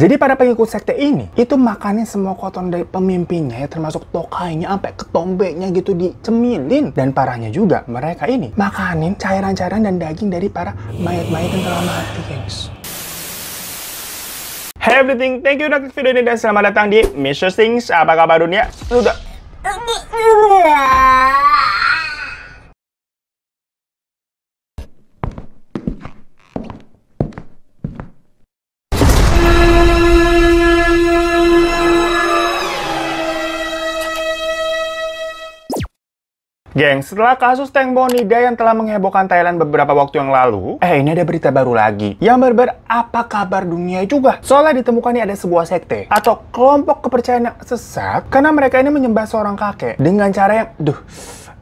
Jadi para pengikut sekte ini itu makannya semua kotoran dari pemimpinnya ya termasuk tokainya sampai ketombeknya gitu dicemilin dan parahnya juga mereka ini makanin cairan-cairan dan daging dari para mayat-mayat yang telah mati guys. Ya, hey everything, thank you udah klik video ini dan selamat datang di Mr. Things. Apa kabar dunia? Sudah. Geng, setelah kasus Tank Bonida yang telah menghebohkan Thailand beberapa waktu yang lalu, eh ini ada berita baru lagi yang berber apa kabar dunia juga. Soalnya ditemukan ada sebuah sekte atau kelompok kepercayaan yang sesat karena mereka ini menyembah seorang kakek dengan cara yang, duh,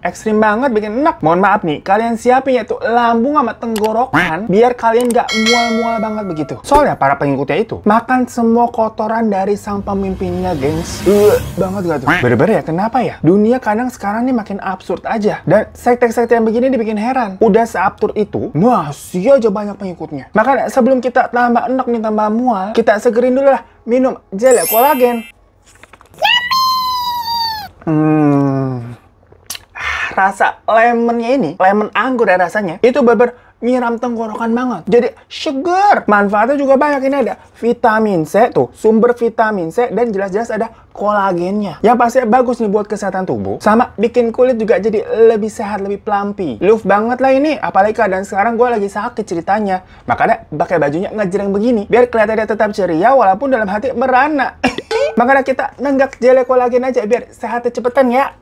ekstrim banget bikin enak. Mohon maaf nih, kalian siapin yaitu lambung sama tenggorokan biar kalian gak mual-mual banget begitu. Soalnya para pengikutnya itu makan semua kotoran dari sang pemimpinnya, gengs. Uh, banget gak tuh? Bener-bener ya, kenapa ya? Dunia kadang sekarang nih makin absurd aja. Dan sekte-sekte yang begini dibikin heran. Udah seabsurd itu, masih aja banyak pengikutnya. Maka sebelum kita tambah enak nih, tambah mual, kita segerin dulu lah minum jelek kolagen. Yummy! Hmm rasa lemonnya ini, lemon anggur ya rasanya, itu beber nyiram tenggorokan banget. Jadi seger. Manfaatnya juga banyak ini ada vitamin C tuh, sumber vitamin C dan jelas-jelas ada kolagennya. Yang pasti bagus nih buat kesehatan tubuh. Sama bikin kulit juga jadi lebih sehat, lebih plumpy. Love banget lah ini, apalagi keadaan sekarang gue lagi sakit ceritanya. Makanya pakai bajunya ngejreng begini biar kelihatannya tetap ceria walaupun dalam hati merana. Makanya kita nenggak jelek kolagen aja biar sehatnya cepetan ya.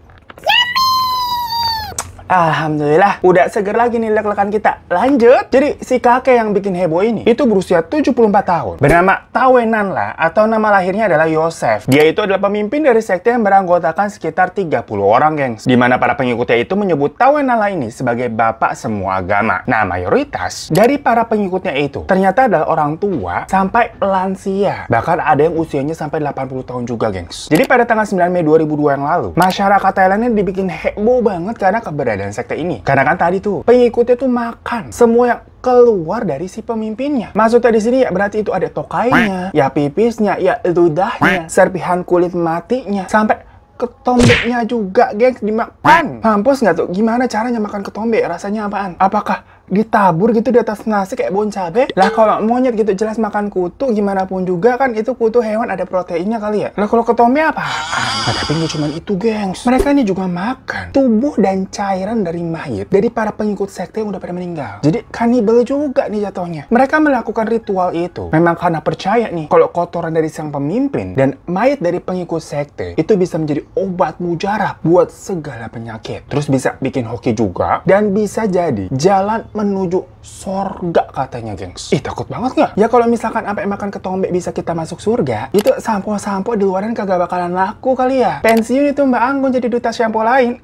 Alhamdulillah, udah seger lagi nih lek-lekan kita. Lanjut. Jadi, si kakek yang bikin heboh ini, itu berusia 74 tahun. Bernama Tawenan lah, atau nama lahirnya adalah Yosef. Dia itu adalah pemimpin dari sekte yang beranggotakan sekitar 30 orang, gengs. Dimana para pengikutnya itu menyebut Tawenan lah ini sebagai bapak semua agama. Nah, mayoritas dari para pengikutnya itu, ternyata adalah orang tua sampai lansia. Bahkan ada yang usianya sampai 80 tahun juga, gengs. Jadi, pada tanggal 9 Mei 2002 yang lalu, masyarakat Thailand ini dibikin heboh banget karena keberadaan keberadaan sekte ini. Karena kan tadi tuh pengikutnya tuh makan semua yang keluar dari si pemimpinnya. Maksudnya di sini ya berarti itu ada tokainya, ya pipisnya, ya ludahnya, serpihan kulit matinya, sampai ketombeknya juga, gengs, dimakan. Mampus nggak tuh? Gimana caranya makan ketombe? Rasanya apaan? Apakah ditabur gitu di atas nasi kayak bon cabe lah kalau monyet gitu jelas makan kutu gimana pun juga kan itu kutu hewan ada proteinnya kali ya lah kalau ketombe apa nah, tapi nggak cuma itu gengs mereka ini juga makan tubuh dan cairan dari mayat dari para pengikut sekte yang udah pada meninggal jadi kanibal juga nih jatuhnya mereka melakukan ritual itu memang karena percaya nih kalau kotoran dari sang pemimpin dan mayat dari pengikut sekte itu bisa menjadi obat mujarab buat segala penyakit terus bisa bikin hoki juga dan bisa jadi jalan menuju surga katanya gengs. Ih takut banget nggak? Ya kalau misalkan sampai makan ketombe bisa kita masuk surga, itu sampo-sampo di luaran kagak bakalan laku kali ya. Pensiun itu Mbak Anggun jadi duta sampo lain.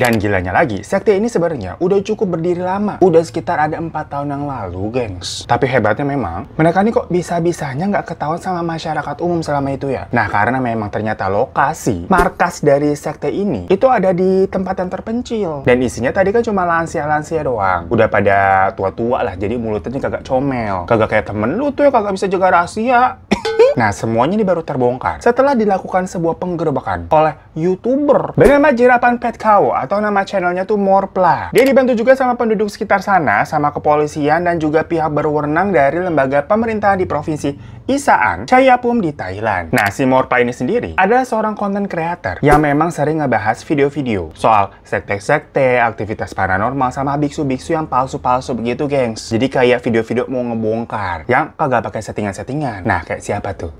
Dan gilanya lagi, sekte ini sebenarnya udah cukup berdiri lama. Udah sekitar ada empat tahun yang lalu, gengs. Tapi hebatnya memang, mereka ini kok bisa-bisanya nggak ketahuan sama masyarakat umum selama itu ya. Nah, karena memang ternyata lokasi, markas dari sekte ini, itu ada di tempat yang terpencil. Dan isinya tadi kan cuma lansia-lansia doang. Udah pada tua-tua lah, jadi mulutnya kagak comel. Kagak kayak temen lu tuh ya, kagak bisa jaga rahasia. Nah, semuanya ini baru terbongkar setelah dilakukan sebuah penggerbekan oleh YouTuber. Bernama Jirapan Pet Cow atau nama channelnya tuh Morpla. Dia dibantu juga sama penduduk sekitar sana, sama kepolisian dan juga pihak berwenang dari lembaga pemerintah di provinsi Isaan, Chayapum di Thailand. Nah, si Morpla ini sendiri adalah seorang konten creator yang memang sering ngebahas video-video soal sekte-sekte, aktivitas paranormal, sama biksu-biksu yang palsu-palsu begitu, gengs. Jadi kayak video-video mau ngebongkar yang kagak pakai settingan-settingan. Nah, kayak siapa tuh?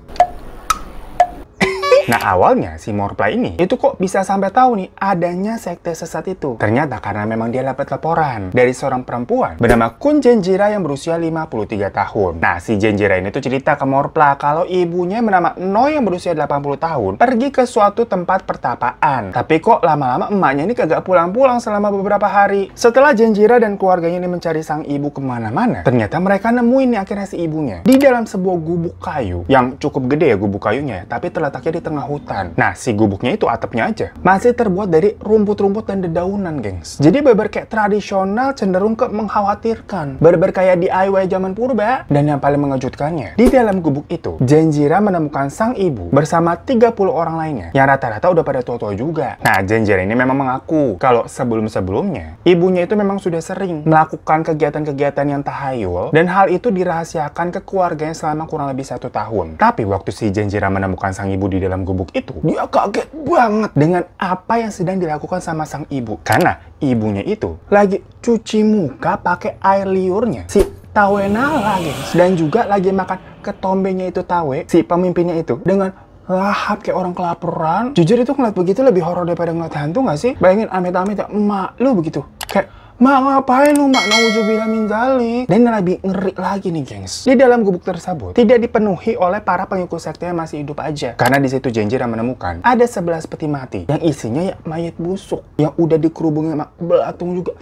Nah awalnya si Morplay ini itu kok bisa sampai tahu nih adanya sekte sesat itu? Ternyata karena memang dia dapat laporan dari seorang perempuan bernama Kun Jenjira yang berusia 53 tahun. Nah si Jenjira ini tuh cerita ke Morpla kalau ibunya bernama No yang berusia 80 tahun pergi ke suatu tempat pertapaan. Tapi kok lama-lama emaknya ini kagak pulang-pulang selama beberapa hari. Setelah Jenjira dan keluarganya ini mencari sang ibu kemana-mana, ternyata mereka nemuin nih akhirnya si ibunya di dalam sebuah gubuk kayu yang cukup gede ya gubuk kayunya, tapi terletaknya di tengah tengah hutan. Nah, si gubuknya itu atapnya aja. Masih terbuat dari rumput-rumput dan dedaunan, gengs. Jadi beber kayak tradisional cenderung ke mengkhawatirkan. Beber kayak DIY zaman purba. Dan yang paling mengejutkannya, di dalam gubuk itu, Jenjira menemukan sang ibu bersama 30 orang lainnya yang rata-rata udah pada tua-tua juga. Nah, Jenjira ini memang mengaku kalau sebelum-sebelumnya, ibunya itu memang sudah sering melakukan kegiatan-kegiatan yang tahayul dan hal itu dirahasiakan ke keluarganya selama kurang lebih satu tahun. Tapi waktu si Jenjira menemukan sang ibu di dalam gubuk itu, dia kaget banget dengan apa yang sedang dilakukan sama sang ibu. Karena ibunya itu lagi cuci muka pakai air liurnya. Si Tawenala, lagi Dan juga lagi makan ketombenya itu Tawe, si pemimpinnya itu, dengan lahap kayak orang kelaparan. Jujur itu ngeliat begitu lebih horor daripada ngeliat hantu gak sih? Bayangin amit-amit ya, emak lu begitu. Kayak Mak ngapain lu mak nauzubillah jubila minjali? Dan yang lebih ngeri lagi nih gengs. Di dalam gubuk tersebut tidak dipenuhi oleh para pengikut sekte yang masih hidup aja. Karena di situ Janjira menemukan ada sebelas peti mati yang isinya ya mayat busuk yang udah dikerubungi mak belatung juga.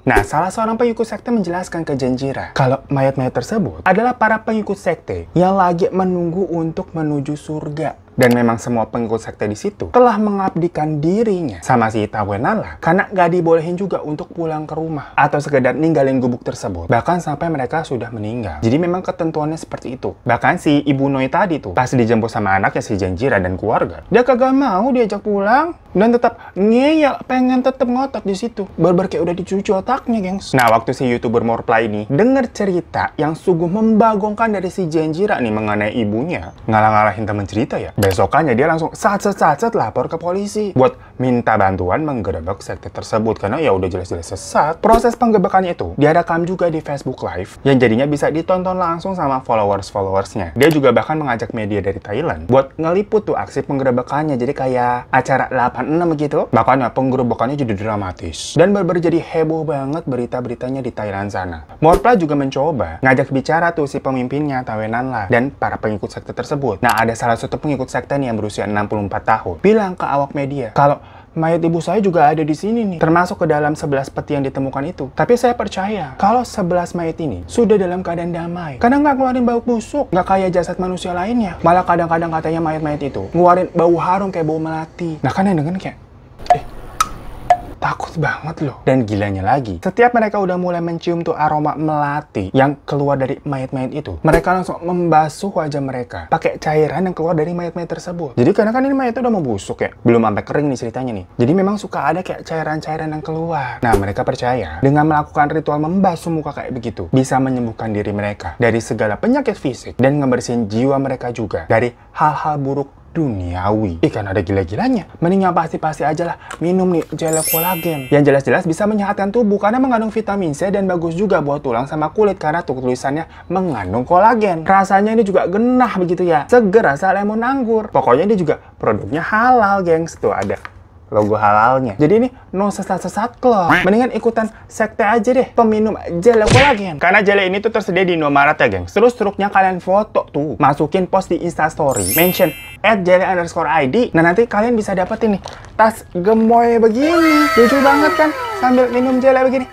Nah, salah seorang pengikut sekte menjelaskan ke Janjira kalau mayat-mayat tersebut adalah para pengikut sekte yang lagi menunggu untuk menuju surga dan memang semua pengikut sekte di situ telah mengabdikan dirinya sama si Tawenala. karena gak dibolehin juga untuk pulang ke rumah atau sekedar ninggalin gubuk tersebut bahkan sampai mereka sudah meninggal jadi memang ketentuannya seperti itu bahkan si Ibu Noi tadi tuh pas dijemput sama anaknya si Janjira dan keluarga dia kagak mau diajak pulang dan tetap ngeyel pengen tetap ngotot di situ barbar kayak udah dicuci otaknya gengs nah waktu si youtuber Morpla ini dengar cerita yang sungguh membagongkan dari si Jenjira nih mengenai ibunya ngalah-ngalahin temen cerita ya besokannya dia langsung sat-sat-sat lapor ke polisi buat minta bantuan menggerebek sekte tersebut karena ya udah jelas-jelas sesat proses penggebekannya itu diadakan juga di Facebook Live yang jadinya bisa ditonton langsung sama followers-followersnya dia juga bahkan mengajak media dari Thailand buat ngeliput tuh aksi penggerebekannya jadi kayak acara 8 enam begitu. Makanya penggerobokannya jadi dramatis. Dan baru-baru jadi heboh banget berita-beritanya di Thailand sana. Morpla juga mencoba ngajak bicara tuh si pemimpinnya Tawenan lah dan para pengikut sekte tersebut. Nah ada salah satu pengikut sekte nih yang berusia 64 tahun bilang ke awak media kalau mayat ibu saya juga ada di sini nih, termasuk ke dalam 11 peti yang ditemukan itu. Tapi saya percaya kalau 11 mayat ini sudah dalam keadaan damai, karena nggak ngeluarin bau busuk, nggak kayak jasad manusia lainnya. Malah kadang-kadang katanya mayat-mayat itu ngeluarin bau harum kayak bau melati. Nah kan yang dengan kayak Takut banget loh. Dan gilanya lagi, setiap mereka udah mulai mencium tuh aroma melati yang keluar dari mayat-mayat itu, mereka langsung membasuh wajah mereka pakai cairan yang keluar dari mayat-mayat tersebut. Jadi karena kan ini mayat udah mau busuk ya, belum sampai kering nih ceritanya nih. Jadi memang suka ada kayak cairan-cairan yang keluar. Nah, mereka percaya dengan melakukan ritual membasuh muka kayak begitu bisa menyembuhkan diri mereka dari segala penyakit fisik dan ngebersihin jiwa mereka juga dari hal-hal buruk duniawi. Ikan ada gila-gilanya. Mending yang pasti-pasti aja lah, minum nih jelly kolagen. Yang jelas-jelas bisa menyehatkan tubuh karena mengandung vitamin C dan bagus juga buat tulang sama kulit karena tulisannya mengandung kolagen. Rasanya ini juga genah begitu ya. Seger rasa lemon anggur. Pokoknya ini juga produknya halal, gengs. Tuh ada logo halalnya. Jadi ini no sesat-sesat loh. Mendingan ikutan sekte aja deh peminum jele kolagen. Karena jelek ini tuh tersedia di Indomaret ya, geng. Terus truknya kalian foto tuh, masukin post di Instastory, mention at jelly underscore ID. Nah nanti kalian bisa dapetin nih tas gemoy begini, lucu banget kan? Sambil minum jele begini.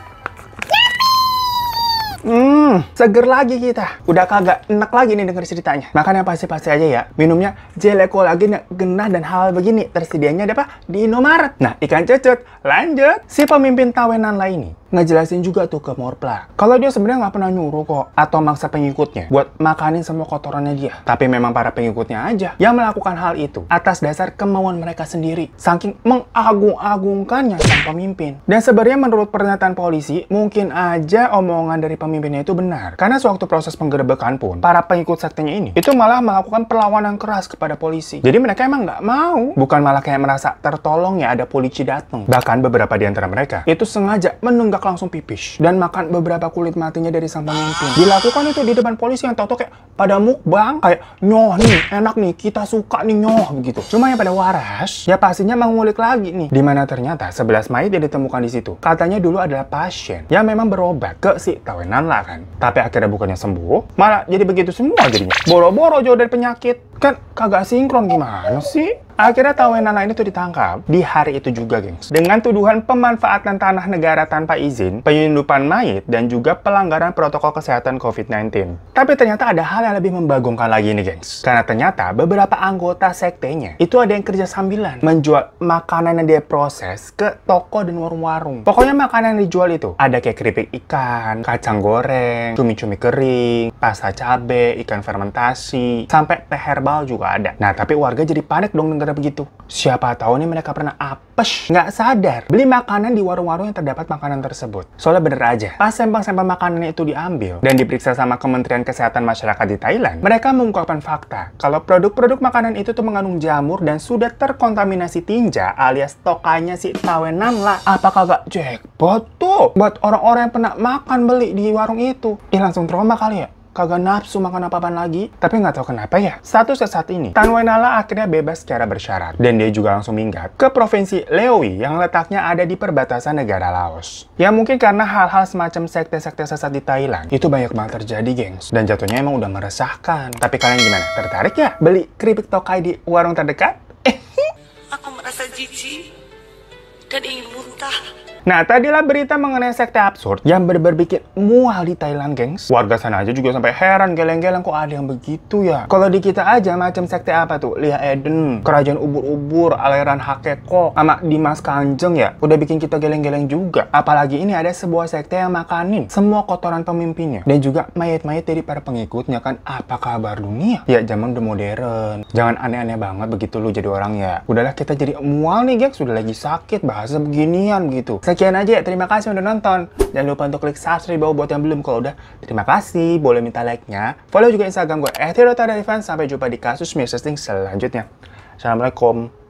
Hmm, seger lagi kita. Udah kagak enak lagi nih denger ceritanya. Makanya pasti-pasti aja ya, minumnya jeleko lagi genah dan hal begini. Tersedianya ada apa? Di Indomaret. Nah, ikan cucut. Lanjut. Si pemimpin Tawenan lain ini ngejelasin juga tuh ke Morpla. Kalau dia sebenarnya nggak pernah nyuruh kok atau maksa pengikutnya buat makanin semua kotorannya dia. Tapi memang para pengikutnya aja yang melakukan hal itu atas dasar kemauan mereka sendiri. Saking mengagung-agungkannya sang pemimpin. Dan sebenarnya menurut pernyataan polisi, mungkin aja omongan dari pemimpinnya itu benar. Karena sewaktu proses penggerebekan pun, para pengikut sektenya ini itu malah melakukan perlawanan keras kepada polisi. Jadi mereka emang nggak mau. Bukan malah kayak merasa tertolong ya ada polisi datang. Bahkan beberapa di antara mereka itu sengaja menunggak hendak langsung pipis dan makan beberapa kulit matinya dari sang pemimpin. Dilakukan itu di depan polisi yang tahu-tahu kayak pada mukbang kayak nyoh nih enak nih kita suka nih nyoh begitu. Cuma yang pada waras ya pastinya mengulik lagi nih. Dimana ternyata 11 mayat yang ditemukan di situ katanya dulu adalah pasien yang memang berobat ke si lah kan. Tapi akhirnya bukannya sembuh malah jadi begitu semua jadinya. Boro-boro jauh dari penyakit kan kagak sinkron gimana sih? Akhirnya Nana ini tuh ditangkap di hari itu juga, gengs. Dengan tuduhan pemanfaatan tanah negara tanpa izin, penyelundupan mayit, dan juga pelanggaran protokol kesehatan COVID-19. Tapi ternyata ada hal yang lebih membagongkan lagi nih, gengs. Karena ternyata beberapa anggota sektenya itu ada yang kerja sambilan, menjual makanan yang dia proses ke toko dan warung-warung. Pokoknya makanan yang dijual itu ada kayak keripik ikan, kacang goreng, cumi-cumi kering, pasta cabe, ikan fermentasi, sampai teh herbal juga ada. Nah, tapi warga jadi panik dong dengan begitu. Siapa tahu nih mereka pernah apes, nggak sadar beli makanan di warung-warung yang terdapat makanan tersebut. Soalnya bener aja, pas sampel-sampel makanan itu diambil dan diperiksa sama Kementerian Kesehatan Masyarakat di Thailand, mereka mengungkapkan fakta kalau produk-produk makanan itu tuh mengandung jamur dan sudah terkontaminasi tinja alias tokanya si tawenan lah. apakah kagak jackpot tuh buat orang-orang yang pernah makan beli di warung itu? ini langsung trauma kali ya? kagak nafsu makan apa-apaan lagi. Tapi nggak tahu kenapa ya, Satu saat ini, Tan akhirnya bebas secara bersyarat. Dan dia juga langsung minggat ke provinsi Leowi yang letaknya ada di perbatasan negara Laos. Ya mungkin karena hal-hal semacam sekte-sekte sesat di Thailand, itu banyak banget terjadi gengs. Dan jatuhnya emang udah meresahkan. Tapi kalian gimana? Tertarik ya beli keripik tokai di warung terdekat? Aku merasa jijik dan ingin muntah. Nah, tadilah berita mengenai sekte absurd yang benar bikin mual di Thailand, gengs. Warga sana aja juga sampai heran geleng-geleng kok ada yang begitu ya. Kalau di kita aja macam sekte apa tuh? Lia Eden, kerajaan ubur-ubur, aliran Hakeko, sama Dimas Kanjeng ya. Udah bikin kita geleng-geleng juga. Apalagi ini ada sebuah sekte yang makanin semua kotoran pemimpinnya dan juga mayat-mayat dari para pengikutnya kan apa kabar dunia? Ya zaman udah modern. Jangan aneh-aneh banget begitu lu jadi orang ya. Udahlah kita jadi mual nih, gengs. sudah lagi sakit bahasa beginian gitu sekian aja ya. Terima kasih udah nonton. Jangan lupa untuk klik subscribe bawah buat yang belum. Kalau udah, terima kasih. Boleh minta like-nya. Follow juga Instagram gue, @tirotadarivan. Sampai jumpa di kasus Music selanjutnya. Assalamualaikum.